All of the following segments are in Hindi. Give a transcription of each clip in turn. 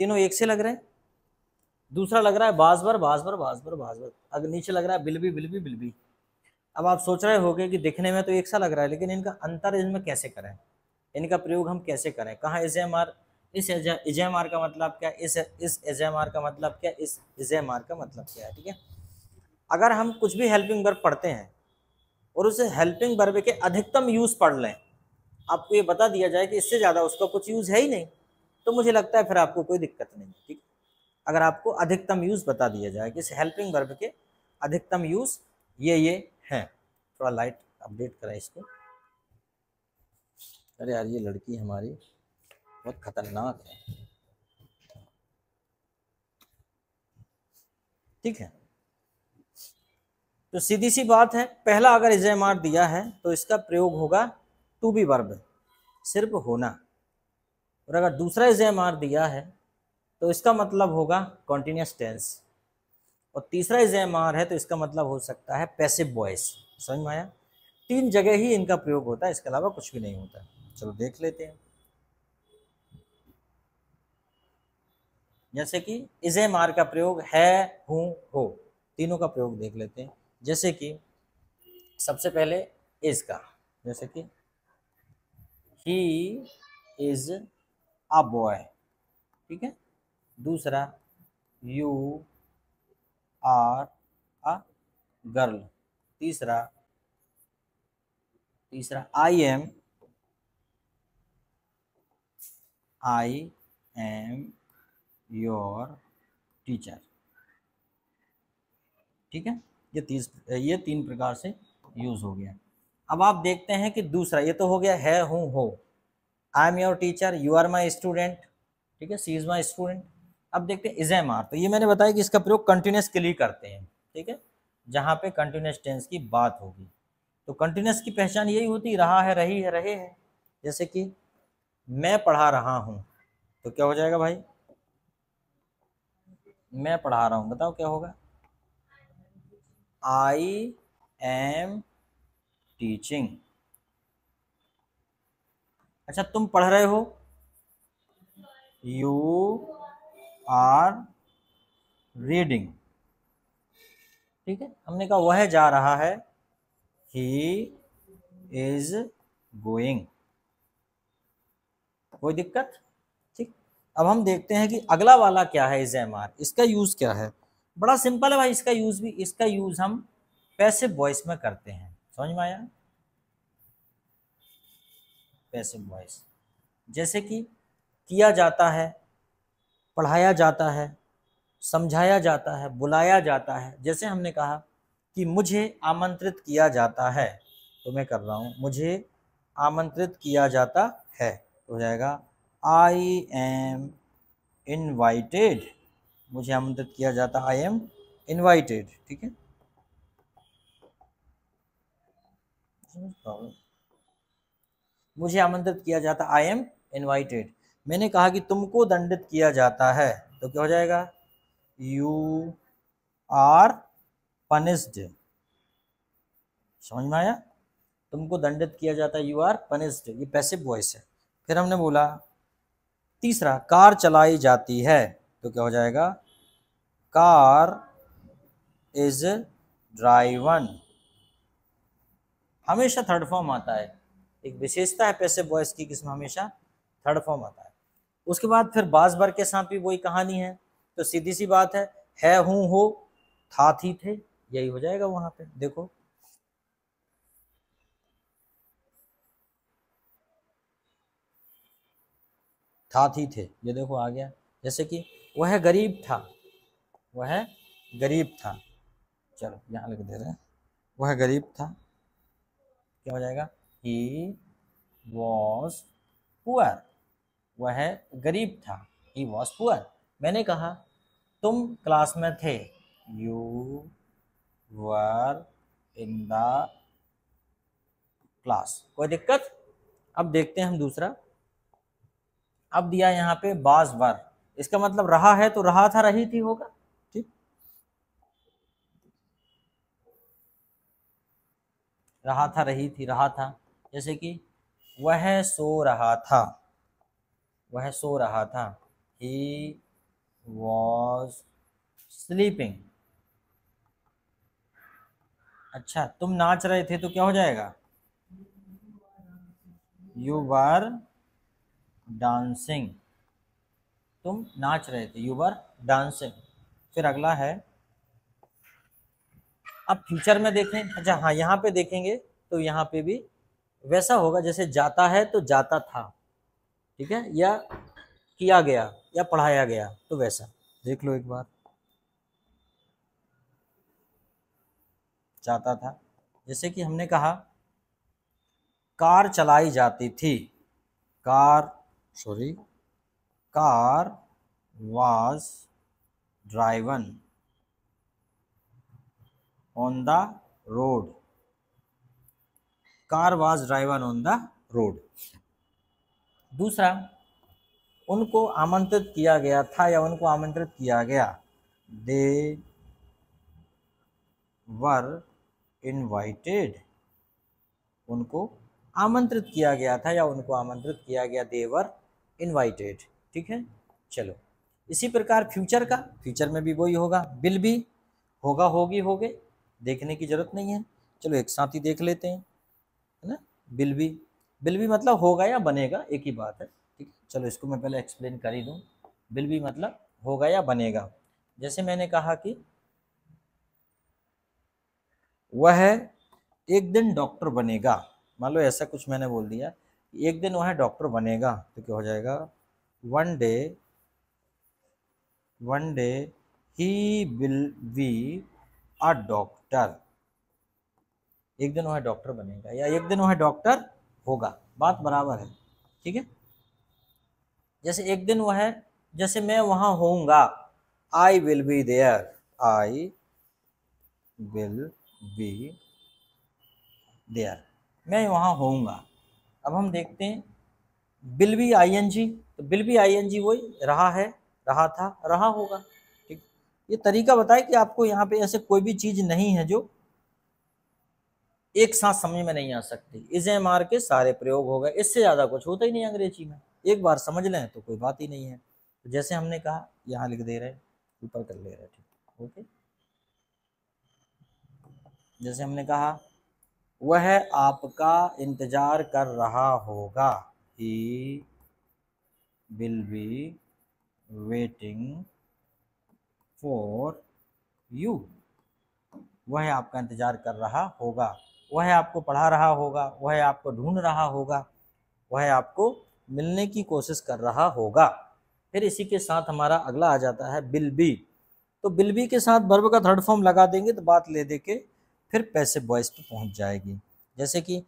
तीनों एक से लग रहे हैं दूसरा लग रहा है बाजबर बाजबर बाजबर बाजबर अगर नीचे लग रहा है बिलबी बिलबी बिलबी अब आप सोच रहे होंगे कि दिखने में तो एक सा लग रहा है लेकिन इनका अंतर इनमें कैसे करें इनका प्रयोग हम कैसे करें कहाँ एज एम आर इस एज एम आर का मतलब क्या इस इस एज एम आर का मतलब क्या इस इज एम आर का मतलब क्या है ठीक है अगर हम कुछ भी हेल्पिंग वर्ब पढ़ते हैं और उसे हेल्पिंग वर्ब के अधिकतम यूज़ पढ़ लें आपको ये बता दिया जाए कि इससे ज़्यादा उसका कुछ यूज़ है ही नहीं तो मुझे लगता है फिर आपको कोई दिक्कत नहीं है ठीक अगर आपको अधिकतम यूज़ बता दिया जाए कि इस हेल्पिंग वर्ब के अधिकतम यूज़ ये ये हैं थोड़ा लाइट अपडेट करें इसको अरे यार ये लड़की हमारी बहुत खतरनाक है ठीक है तो सीधी सी बात है पहला अगर इजय दिया है तो इसका प्रयोग होगा टू बी वर्ब सिर्फ होना और अगर दूसरा इसे एम आर दिया है तो इसका मतलब होगा कॉन्टीन्यूस टेंस और तीसरा इज एम आर है तो इसका मतलब हो सकता है पैसिव वॉइस समझ में आया तीन जगह ही इनका प्रयोग होता है इसके अलावा कुछ भी नहीं होता चलो देख लेते हैं जैसे कि इज एम आर का प्रयोग है हूँ हो तीनों का प्रयोग देख लेते हैं जैसे कि सबसे पहले इज का जैसे कि ही इज अ बॉय ठीक है दूसरा यू आर अ गर्ल तीसरा तीसरा I am I am your teacher ठीक है ये तीस ये तीन प्रकार से यूज हो गया अब आप देखते हैं कि दूसरा ये तो हो गया है हूँ हो I am your teacher you are my student ठीक है सी इज़ माई स्टूडेंट अब देखते हैं इज एम आर तो ये मैंने बताया कि इसका प्रयोग कंटिन्यूस के लिए करते हैं ठीक है जहाँ पे कंटिन्यूस टेंस की बात होगी तो कंटिन्यूस की पहचान यही होती रहा है रही है रहे हैं जैसे कि मैं पढ़ा रहा हूँ तो क्या हो जाएगा भाई मैं पढ़ा रहा हूँ बताओ क्या होगा आई एम टीचिंग अच्छा तुम पढ़ रहे हो यू आर रीडिंग ठीक है हमने कहा वह जा रहा है ही इज गोइंग कोई दिक्कत ठीक अब हम देखते हैं कि अगला वाला क्या है इज एम आर इसका यूज़ क्या है बड़ा सिंपल है भाई इसका यूज़ भी इसका यूज़ हम पैसिव वॉइस में करते हैं समझ में आया पैसिव वॉइस जैसे कि किया जाता है पढ़ाया जाता है समझाया जाता है बुलाया जाता है जैसे हमने कहा कि मुझे आमंत्रित किया जाता है तो मैं कर रहा हूँ मुझे आमंत्रित किया जाता है तो हो जाएगा आई एम इनवाइटेड मुझे आमंत्रित किया जाता आई एम इनवाइटेड ठीक है मुझे आमंत्रित किया जाता आई एम इन्वाइटेड मैंने कहा कि तुमको दंडित किया जाता है तो क्या हो जाएगा यू आर पनिस्ड समझ में आया तुमको दंडित किया जाता है यू आर पनिस्ड ये पैसिव वॉइस है फिर हमने बोला तीसरा कार चलाई जाती है तो क्या हो जाएगा कार इज ड्राइवन हमेशा थर्ड फॉर्म आता है एक विशेषता है पैसे बॉयस की किस्म हमेशा थर्ड फॉर्म आता है उसके बाद फिर बास भर के साथ भी वही कहानी है तो सीधी सी बात है है हूँ हो था थी थे यही हो जाएगा वहां पे देखो था थी थे ये देखो आ गया जैसे कि वह गरीब था वह गरीब था चलो यहाँ लिख दे रहे हैं वह गरीब था क्या हो जाएगा he was पुअर वह गरीब था he was पुअर मैंने कहा तुम क्लास में थे you were in the class कोई दिक्कत अब देखते हैं हम दूसरा अब दिया यहाँ पे बाज वर इसका मतलब रहा है तो रहा था रही थी होगा ठीक रहा था रही थी रहा था जैसे कि वह सो रहा था वह सो रहा था ही वॉज स्लीपिंग अच्छा तुम नाच रहे थे तो क्या हो जाएगा यू वर डांसिंग तुम नाच रहे थे यू वर डांसिंग फिर अगला है अब फ्यूचर में देखें अच्छा हाँ यहाँ पे देखेंगे तो यहाँ पे भी वैसा होगा जैसे जाता है तो जाता था ठीक है या किया गया या पढ़ाया गया तो वैसा देख लो एक बार जाता था जैसे कि हमने कहा कार चलाई जाती थी car sorry car was driven on the road car was driven on the road दूसरा उनको आमंत्रित किया गया था या उनको आमंत्रित किया गया दे वर इनवाइटेड उनको आमंत्रित किया गया था या उनको आमंत्रित किया गया देवर इनवाइटेड ठीक है चलो इसी प्रकार फ्यूचर का फ्यूचर में भी वही होगा बिल भी होगा होगी होगे देखने की जरूरत नहीं है चलो एक साथ ही देख लेते हैं बिल भी बिल भी मतलब होगा या बनेगा एक ही बात है ठीक चलो इसको मैं पहले एक्सप्लेन कर ही दूँ बिल भी मतलब होगा या बनेगा जैसे मैंने कहा कि वह एक दिन डॉक्टर बनेगा मान लो ऐसा कुछ मैंने बोल दिया एक दिन वह डॉक्टर बनेगा तो क्या हो जाएगा one day one day he will be a doctor एक दिन वह डॉक्टर बनेगा या एक दिन हाँ। वह डॉक्टर होगा बात बराबर है ठीक है जैसे एक दिन वह जैसे मैं वहाँ होऊंगा I will be there I will be there मैं वहाँ होऊंगा अब हम देखते हैं will be I N G तो will be I N G वही रहा है रहा था रहा होगा ठीक ये तरीका बताए कि आपको यहाँ पे ऐसे कोई भी चीज़ नहीं है जो एक साथ समझ में नहीं आ सकती इस एम आर के सारे प्रयोग हो गए इससे ज़्यादा कुछ होता ही नहीं अंग्रेजी में एक बार समझ लें तो कोई बात ही नहीं है तो जैसे हमने कहा यहाँ लिख दे रहे ऊपर कर ले रहे ठीक ओके जैसे हमने कहा वह आपका इंतजार कर रहा होगा he will be waiting for you वह आपका इंतजार कर रहा होगा वह आपको पढ़ा रहा होगा वह आपको ढूंढ रहा होगा वह आपको मिलने की कोशिश कर रहा होगा फिर इसी के साथ हमारा अगला आ जाता है बिल बी तो बिल बी के साथ बर्ब का थर्ड फॉर्म लगा देंगे तो बात ले दे के फिर पैसे बॉयस पे पहुंच जाएगी जैसे कि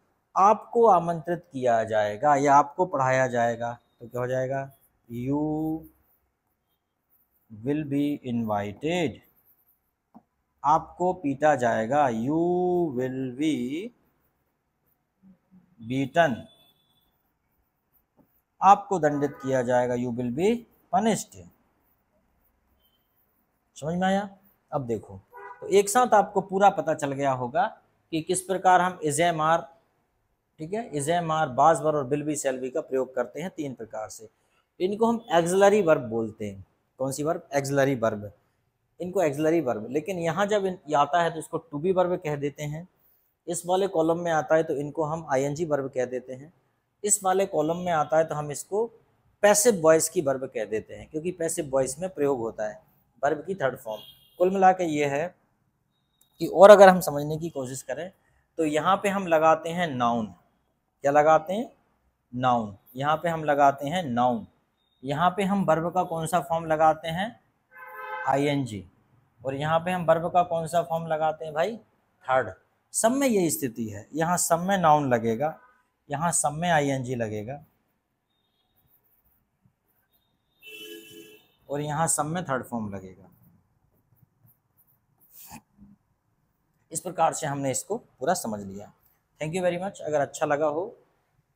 आपको आमंत्रित किया जाएगा या आपको पढ़ाया जाएगा तो क्या हो जाएगा यू विल बी इन्वाइटेड आपको पीटा जाएगा यू विल बी बीटन आपको दंडित किया जाएगा यू विल बी पनिस्ड समझ में आया अब देखो तो एक साथ आपको पूरा पता चल गया होगा कि किस प्रकार हम इजैम आर ठीक है इजैम आर बाजवर और बिल बी सेल्वी का प्रयोग करते हैं तीन प्रकार से इनको हम एग्जलरी वर्ब बोलते हैं कौन सी वर्ब एग्जलरी वर्ब इनको एक्जलरी वर्ब लेकिन यहाँ जब ये आता है तो इसको टू बी वर्ब कह देते हैं इस वाले कॉलम में आता है तो इनको हम आई एन जी वर्ब कह देते हैं इस वाले कॉलम में आता है तो हम इसको पैसिव वॉइस की वर्ब कह देते हैं क्योंकि पैसिव वॉइस में प्रयोग होता है वर्ब की थर्ड फॉर्म कुल मिला के ये है कि और अगर हम समझने की कोशिश करें तो यहाँ पे हम लगाते हैं नाउन क्या लगाते हैं नाउन यहाँ पे हम लगाते हैं नाउन यहाँ पे हम वर्ब का कौन सा फॉर्म लगाते हैं आईएनजी और यहाँ पे हम बर्ब का कौन सा फॉर्म लगाते हैं भाई थर्ड सब में यही स्थिति है यहाँ सब में नाउन लगेगा यहाँ सब में आईएनजी लगेगा और यहाँ सब में थर्ड फॉर्म लगेगा इस प्रकार से हमने इसको पूरा समझ लिया थैंक यू वेरी मच अगर अच्छा लगा हो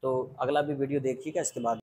तो अगला भी वीडियो देखिएगा इसके बाद